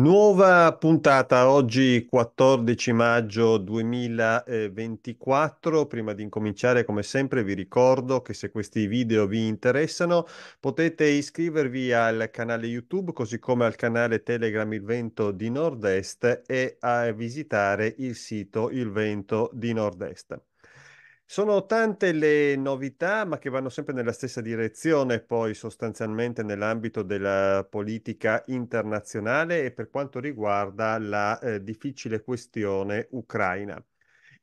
Nuova puntata oggi 14 maggio 2024. Prima di incominciare, come sempre, vi ricordo che se questi video vi interessano potete iscrivervi al canale YouTube, così come al canale Telegram Il Vento di Nord-Est e a visitare il sito Il Vento di Nord-Est. Sono tante le novità, ma che vanno sempre nella stessa direzione, poi sostanzialmente nell'ambito della politica internazionale e per quanto riguarda la eh, difficile questione ucraina.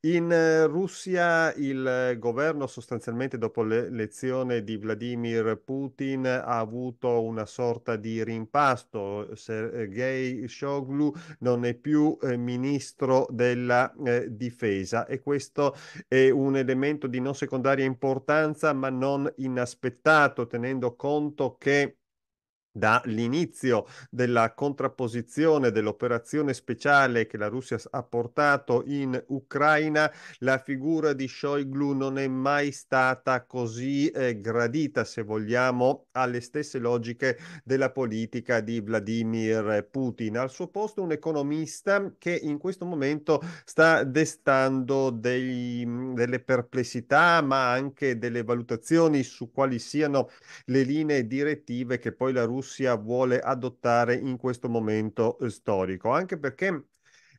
In eh, Russia il governo sostanzialmente dopo l'elezione di Vladimir Putin ha avuto una sorta di rimpasto. Sergei Shoglu non è più eh, ministro della eh, difesa e questo è un elemento di non secondaria importanza ma non inaspettato tenendo conto che dall'inizio della contrapposizione dell'operazione speciale che la Russia ha portato in Ucraina, la figura di Shoigu non è mai stata così eh, gradita, se vogliamo, alle stesse logiche della politica di Vladimir Putin. Al suo posto un economista che in questo momento sta destando dei, delle perplessità, ma anche delle valutazioni su quali siano le linee direttive che poi la Russia Russia vuole adottare in questo momento eh, storico, anche perché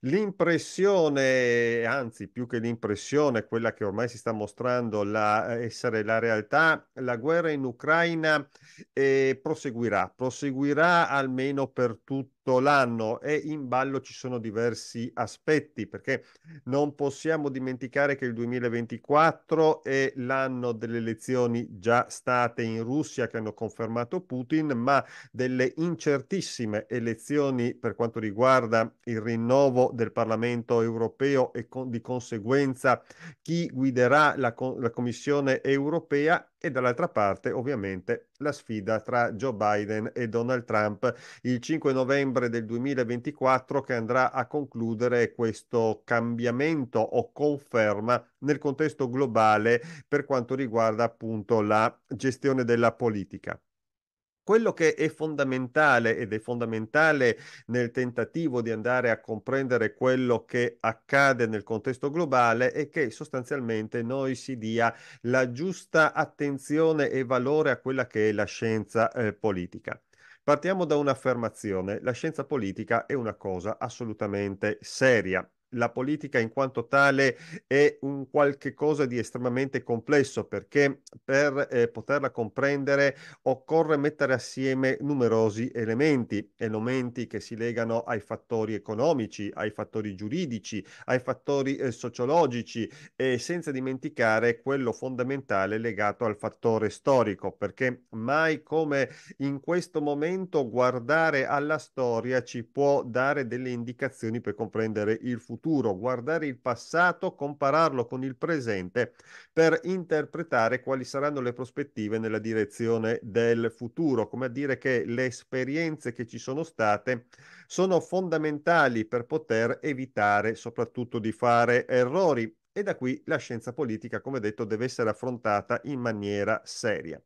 l'impressione, anzi più che l'impressione, quella che ormai si sta mostrando la, eh, essere la realtà, la guerra in Ucraina eh, proseguirà, proseguirà almeno per tutti l'anno e in ballo ci sono diversi aspetti perché non possiamo dimenticare che il 2024 è l'anno delle elezioni già state in Russia che hanno confermato Putin, ma delle incertissime elezioni per quanto riguarda il rinnovo del Parlamento europeo e con, di conseguenza chi guiderà la, la Commissione europea e dall'altra parte ovviamente la sfida tra Joe Biden e Donald Trump il 5 novembre del 2024 che andrà a concludere questo cambiamento o conferma nel contesto globale per quanto riguarda appunto la gestione della politica. Quello che è fondamentale ed è fondamentale nel tentativo di andare a comprendere quello che accade nel contesto globale è che sostanzialmente noi si dia la giusta attenzione e valore a quella che è la scienza eh, politica. Partiamo da un'affermazione, la scienza politica è una cosa assolutamente seria la politica in quanto tale è un qualche cosa di estremamente complesso perché per eh, poterla comprendere occorre mettere assieme numerosi elementi, elementi che si legano ai fattori economici, ai fattori giuridici, ai fattori eh, sociologici e senza dimenticare quello fondamentale legato al fattore storico perché mai come in questo momento guardare alla storia ci può dare delle indicazioni per comprendere il futuro futuro, guardare il passato, compararlo con il presente per interpretare quali saranno le prospettive nella direzione del futuro, come a dire che le esperienze che ci sono state sono fondamentali per poter evitare soprattutto di fare errori e da qui la scienza politica, come detto, deve essere affrontata in maniera seria.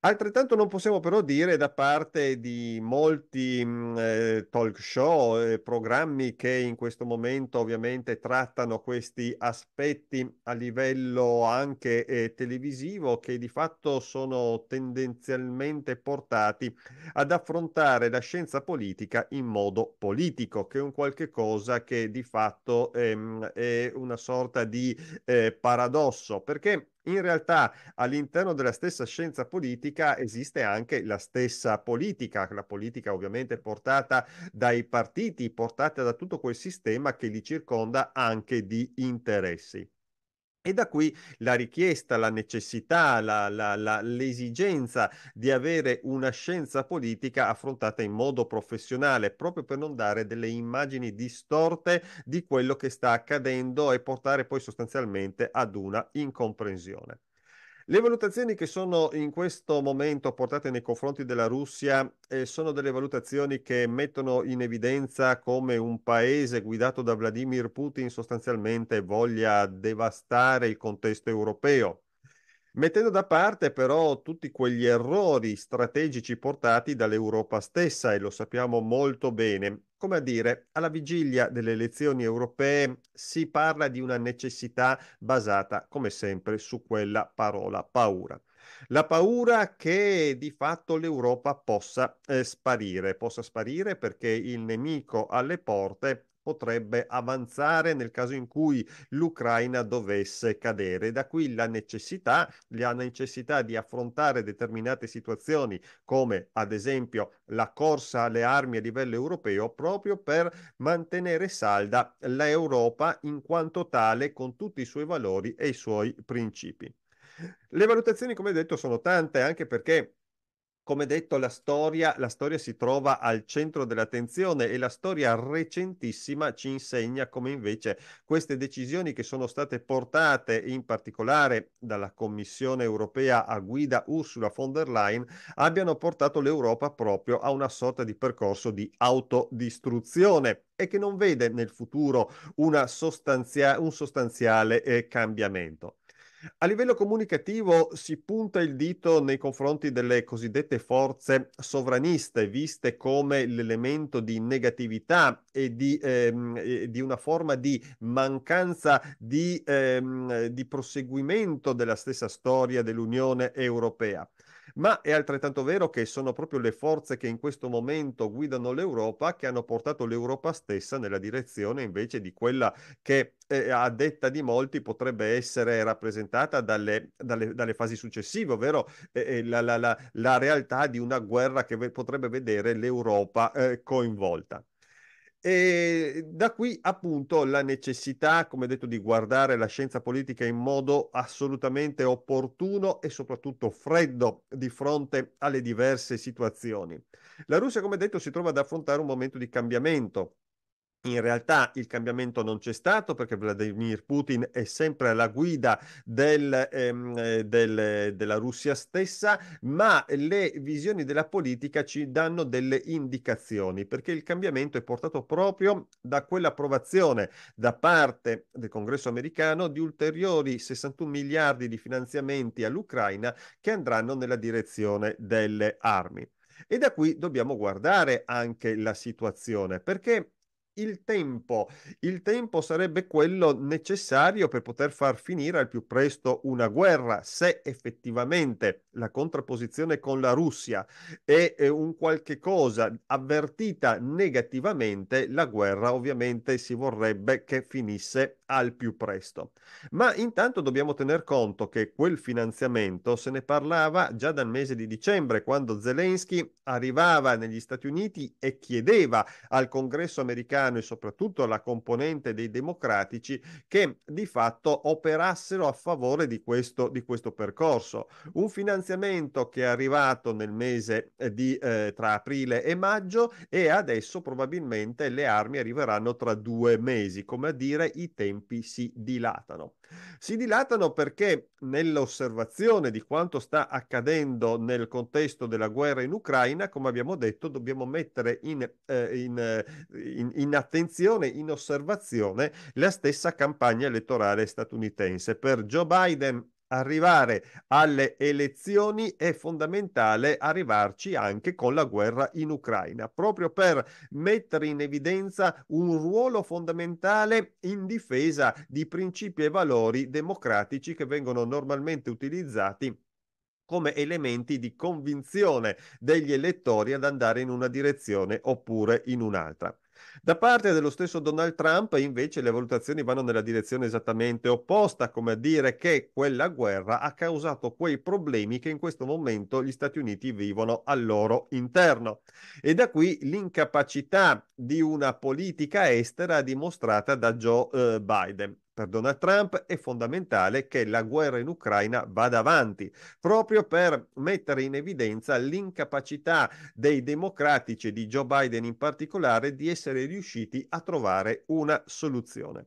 Altrettanto non possiamo però dire da parte di molti mm, eh, talk show, eh, programmi che in questo momento ovviamente trattano questi aspetti a livello anche eh, televisivo che di fatto sono tendenzialmente portati ad affrontare la scienza politica in modo politico, che è un qualche cosa che di fatto ehm, è una sorta di eh, paradosso, perché in realtà all'interno della stessa scienza politica esiste anche la stessa politica, la politica ovviamente portata dai partiti, portata da tutto quel sistema che li circonda anche di interessi. E da qui la richiesta, la necessità, la, la, la, l'esigenza di avere una scienza politica affrontata in modo professionale, proprio per non dare delle immagini distorte di quello che sta accadendo e portare poi sostanzialmente ad una incomprensione. Le valutazioni che sono in questo momento portate nei confronti della Russia eh, sono delle valutazioni che mettono in evidenza come un paese guidato da Vladimir Putin sostanzialmente voglia devastare il contesto europeo mettendo da parte però tutti quegli errori strategici portati dall'Europa stessa e lo sappiamo molto bene. Come a dire, alla vigilia delle elezioni europee si parla di una necessità basata, come sempre, su quella parola paura. La paura che di fatto l'Europa possa eh, sparire, possa sparire perché il nemico alle porte potrebbe avanzare nel caso in cui l'Ucraina dovesse cadere. Da qui la necessità, la necessità di affrontare determinate situazioni come ad esempio la corsa alle armi a livello europeo proprio per mantenere salda l'Europa in quanto tale con tutti i suoi valori e i suoi principi. Le valutazioni, come detto, sono tante anche perché come detto, la storia, la storia, si trova al centro dell'attenzione e la storia recentissima ci insegna come invece queste decisioni che sono state portate in particolare dalla Commissione europea a guida Ursula von der Leyen abbiano portato l'Europa proprio a una sorta di percorso di autodistruzione e che non vede nel futuro sostanzia- un sostanziale eh, cambiamento. A livello comunicativo si punta il dito nei confronti delle cosiddette forze sovraniste, viste come l'elemento di negatività e di, ehm, di una forma di mancanza di, ehm, di proseguimento della stessa storia dell'Unione Europea ma è altrettanto vero che sono proprio le forze che in questo momento guidano l'Europa che hanno portato l'Europa stessa nella direzione invece di quella che eh, a detta di molti potrebbe essere rappresentata dalle, dalle, dalle fasi successive, ovvero eh, eh la, la, la, la, realtà di una guerra che v- potrebbe vedere l'Europa eh, coinvolta. E da qui appunto la necessità, come detto, di guardare la scienza politica in modo assolutamente opportuno e soprattutto freddo di fronte alle diverse situazioni. La Russia, come detto, si trova ad affrontare un momento di cambiamento in realtà il cambiamento non c'è stato perché Vladimir Putin è sempre alla guida del, ehm, eh, del, della Russia stessa, ma le visioni della politica ci danno delle indicazioni perché il cambiamento è portato proprio da quell'approvazione da parte del Congresso americano di ulteriori 61 miliardi di finanziamenti all'Ucraina che andranno nella direzione delle armi. E da qui dobbiamo guardare anche la situazione perché il tempo. Il tempo sarebbe quello necessario per poter far finire al più presto una guerra, se effettivamente la contrapposizione con la Russia è un qualche cosa avvertita negativamente, la guerra ovviamente si vorrebbe che finisse al più presto. Ma intanto dobbiamo tener conto che quel finanziamento se ne parlava già dal mese di dicembre, quando Zelensky arrivava negli Stati Uniti e chiedeva al congresso americano e soprattutto alla componente dei democratici che di fatto operassero a favore di questo, di questo percorso. Un finanziamento che è arrivato nel mese eh, di, eh, tra aprile e maggio e adesso probabilmente le armi arriveranno tra due mesi, come a dire i tempi tempi si dilatano. Si dilatano perché nell'osservazione di quanto sta accadendo nel contesto della guerra in Ucraina, come abbiamo detto, dobbiamo mettere in, eh, in, eh, in, in attenzione, in osservazione la stessa campagna elettorale statunitense. Per Joe Biden arrivare alle elezioni è fondamentale arrivarci anche con la guerra in Ucraina, proprio per mettere in evidenza un ruolo fondamentale in difesa di principi e valori democratici che vengono normalmente utilizzati come elementi di convinzione degli elettori ad andare in una direzione oppure in un'altra. Da parte dello stesso Donald Trump invece le valutazioni vanno nella direzione esattamente opposta, come a dire che quella guerra ha causato quei problemi che in questo momento gli Stati Uniti vivono al loro interno. E da qui l'incapacità di una politica estera dimostrata da Joe eh, Biden per Donald Trump è fondamentale che la guerra in Ucraina vada avanti, proprio per mettere in evidenza l'incapacità dei democratici e di Joe Biden in particolare di essere riusciti a trovare una soluzione.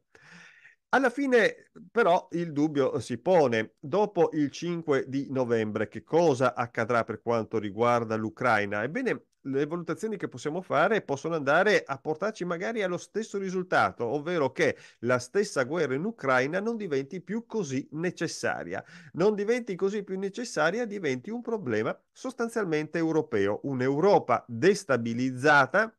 Alla fine però il dubbio si pone, dopo il 5 di novembre che cosa accadrà per quanto riguarda l'Ucraina? Ebbene, le valutazioni che possiamo fare possono andare a portarci magari allo stesso risultato, ovvero che la stessa guerra in Ucraina non diventi più così necessaria. Non diventi così più necessaria, diventi un problema sostanzialmente europeo, un'Europa destabilizzata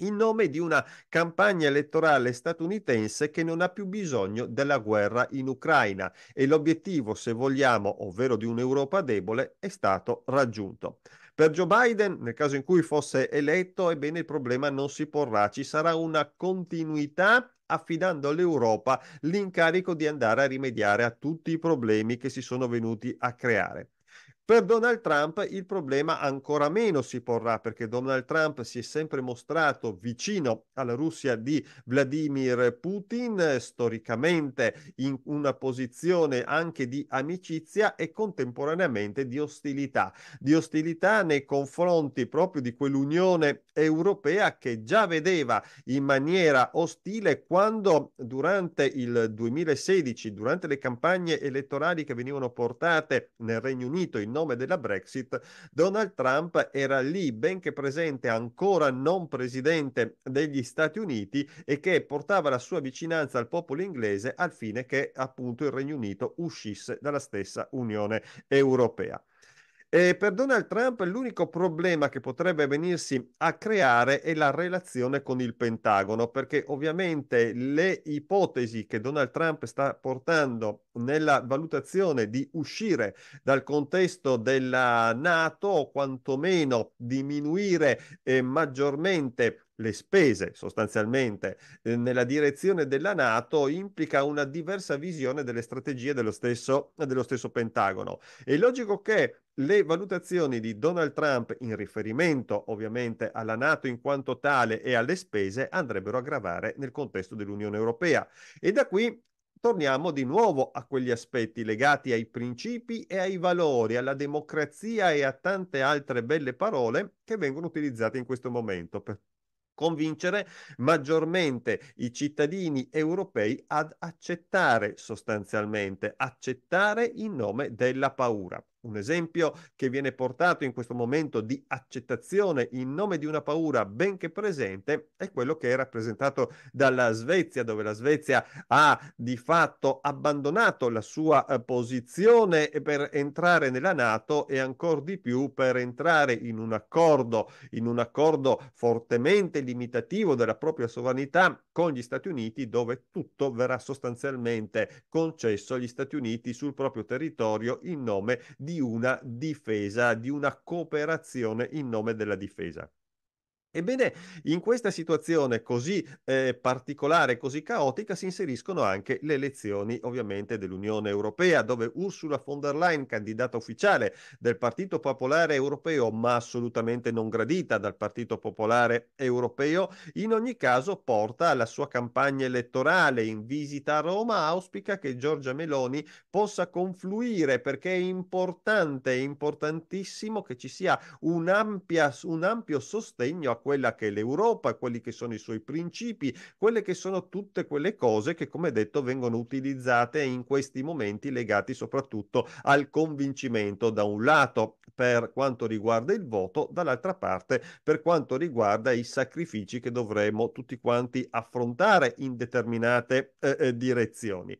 in nome di una campagna elettorale statunitense che non ha più bisogno della guerra in Ucraina e l'obiettivo, se vogliamo, ovvero di un'Europa debole, è stato raggiunto. Per Joe Biden, nel caso in cui fosse eletto, ebbene il problema non si porrà, ci sarà una continuità affidando all'Europa l'incarico di andare a rimediare a tutti i problemi che si sono venuti a creare. Per Donald Trump il problema ancora meno si porrà perché Donald Trump si è sempre mostrato vicino alla Russia di Vladimir Putin, storicamente in una posizione anche di amicizia e contemporaneamente di ostilità, di ostilità nei confronti proprio di quell'Unione Europea che già vedeva in maniera ostile quando durante il 2016, durante le campagne elettorali che venivano portate nel Regno Unito, in nome della Brexit, Donald Trump era lì, benché presente ancora non presidente degli Stati Uniti e che portava la sua vicinanza al popolo inglese al fine che appunto il Regno Unito uscisse dalla stessa Unione Europea. E per Donald Trump l'unico problema che potrebbe venirsi a creare è la relazione con il Pentagono, perché ovviamente le ipotesi che Donald Trump sta portando nella valutazione di uscire dal contesto della Nato o quantomeno diminuire eh, maggiormente le spese sostanzialmente eh, nella direzione della Nato implica una diversa visione delle strategie dello stesso, dello stesso Pentagono. È logico che le valutazioni di Donald Trump in riferimento ovviamente alla Nato in quanto tale e alle spese andrebbero a gravare nel contesto dell'Unione Europea. E da qui torniamo di nuovo a quegli aspetti legati ai principi e ai valori, alla democrazia e a tante altre belle parole che vengono utilizzate in questo momento per convincere maggiormente i cittadini europei ad accettare sostanzialmente, accettare in nome della paura un esempio che viene portato in questo momento di accettazione in nome di una paura benché presente è quello che è rappresentato dalla Svezia, dove la Svezia ha di fatto abbandonato la sua eh, posizione per entrare nella Nato e ancora di più per entrare in un accordo, in un accordo fortemente limitativo della propria sovranità con gli Stati Uniti, dove tutto verrà sostanzialmente concesso agli Stati Uniti sul proprio territorio in nome di di una difesa, di una cooperazione in nome della difesa. Ebbene, in questa situazione così eh, particolare, così caotica, si inseriscono anche le elezioni ovviamente dell'Unione Europea, dove Ursula von der Leyen, candidata ufficiale del Partito Popolare Europeo, ma assolutamente non gradita dal Partito Popolare Europeo, in ogni caso porta alla sua campagna elettorale in visita a Roma, auspica che Giorgia Meloni possa confluire perché è importante, è importantissimo che ci sia un, ampia, un ampio sostegno a quella che è l'Europa, quelli che sono i suoi principi, quelle che sono tutte quelle cose che, come detto, vengono utilizzate in questi momenti legati soprattutto al convincimento da un lato per quanto riguarda il voto, dall'altra parte per quanto riguarda i sacrifici che dovremo tutti quanti affrontare in determinate eh, eh direzioni.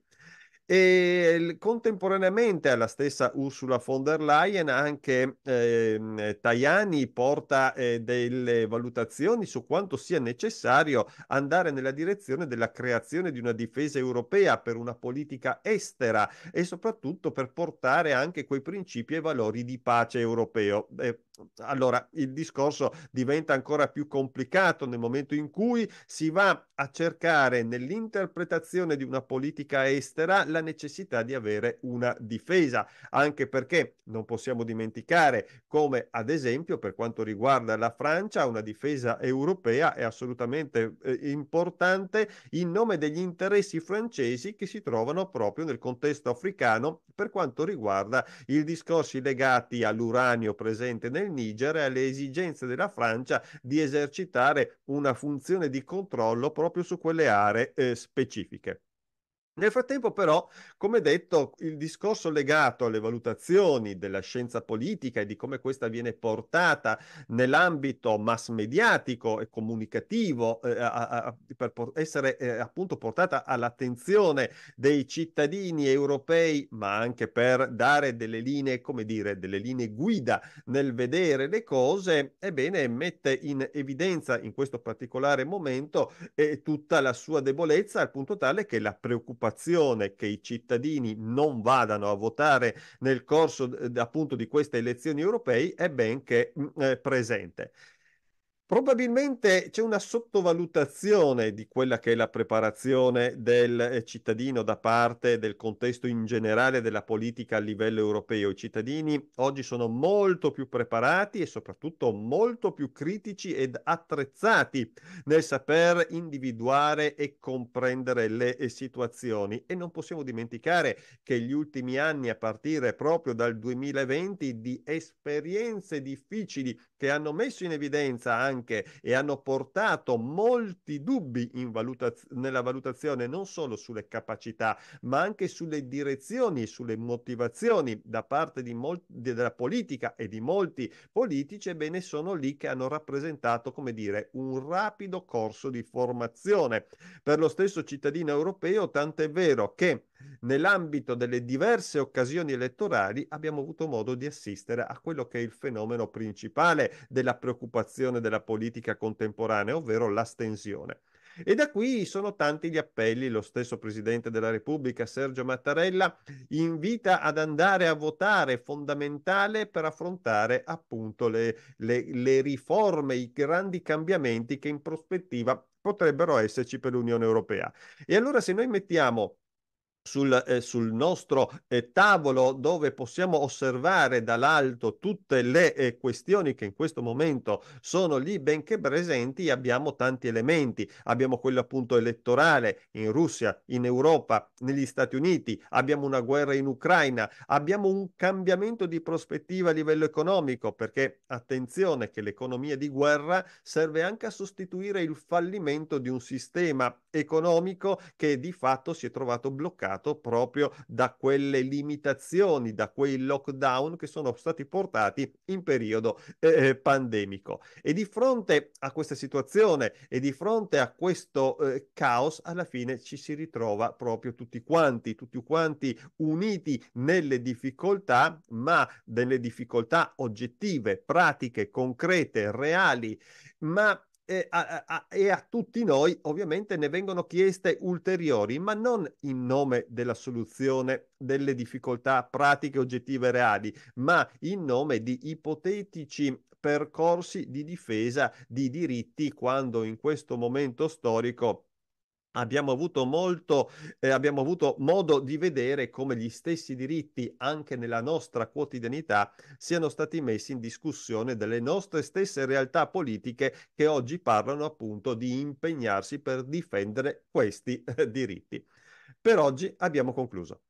E ehm, contemporaneamente alla stessa Ursula von der Leyen anche eh, Tajani porta eh, delle valutazioni su quanto sia necessario andare nella direzione della creazione di una difesa europea per una politica estera e soprattutto per portare anche quei principi e valori di pace europeo. Eh, allora il discorso diventa ancora più complicato nel momento in cui si va a cercare nell'interpretazione di una politica estera la necessità di avere una difesa, anche perché non possiamo dimenticare come ad esempio per quanto riguarda la Francia una difesa europea è assolutamente eh, importante in nome degli interessi francesi che si trovano proprio nel contesto africano per quanto riguarda i discorsi legati all'uranio presente nel del Niger e alle esigenze della Francia di esercitare una funzione di controllo proprio su quelle aree eh, specifiche. Nel frattempo però, come detto, il discorso legato alle valutazioni della scienza politica e di come questa viene portata nell'ambito mass mediatico e comunicativo eh, a, a, per essere eh, appunto portata all'attenzione dei cittadini europei, ma anche per dare delle linee, come dire, delle linee guida nel vedere le cose, ebbene mette in evidenza in questo particolare momento eh, tutta la sua debolezza al punto tale che la preoccupazione preoccupazione che i cittadini non vadano a votare nel corso appunto di queste elezioni europee è ben che mm, eh, presente. Probabilmente c'è una sottovalutazione di quella che è la preparazione del eh, cittadino da parte del contesto in generale della politica a livello europeo. I cittadini oggi sono molto più preparati e soprattutto molto più critici ed attrezzati nel saper individuare e comprendere le eh, situazioni e non possiamo dimenticare che gli ultimi anni a partire proprio dal 2020 di esperienze difficili che hanno messo in evidenza anche banche e hanno portato molti dubbi valutaz- nella valutazione non solo sulle capacità, ma anche sulle direzioni e sulle motivazioni da parte mol- della politica e di molti politici, ebbene sono lì che hanno rappresentato, come dire, un rapido corso di formazione per lo stesso cittadino europeo, tant'è vero che nell'ambito delle diverse occasioni elettorali abbiamo avuto modo di assistere a quello che è il fenomeno principale della preoccupazione della politica contemporanea, ovvero l'astensione. E da qui sono tanti gli appelli. Lo stesso Presidente della Repubblica, Sergio Mattarella, invita ad andare a votare, fondamentale per affrontare appunto le, le, le riforme, i grandi cambiamenti che in prospettiva potrebbero esserci per l'Unione Europea. E allora se noi mettiamo sul, eh, sul, nostro eh, tavolo dove possiamo osservare dall'alto tutte le eh, questioni che in questo momento sono lì benché presenti abbiamo tanti elementi abbiamo quello appunto elettorale in Russia in Europa negli Stati Uniti abbiamo una guerra in Ucraina abbiamo un cambiamento di prospettiva a livello economico perché attenzione che l'economia di guerra serve anche a sostituire il fallimento di un sistema economico che di fatto si è trovato bloccato derivato proprio da quelle limitazioni, da quei lockdown che sono stati portati in periodo eh, eh, pandemico. E di fronte a questa situazione e di fronte a questo eh, caos, alla fine ci si ritrova proprio tutti quanti, tutti quanti uniti nelle difficoltà, ma delle difficoltà oggettive, pratiche, concrete, reali, ma e a, a, e a, tutti noi ovviamente ne vengono chieste ulteriori, ma non in nome della soluzione delle difficoltà pratiche, oggettive e reali, ma in nome di ipotetici percorsi di difesa di diritti quando in questo momento storico Abbiamo avuto, molto, eh, abbiamo avuto modo di vedere come gli stessi diritti anche nella nostra quotidianità siano stati messi in discussione dalle nostre stesse realtà politiche che oggi parlano appunto di impegnarsi per difendere questi eh, diritti. Per oggi abbiamo concluso.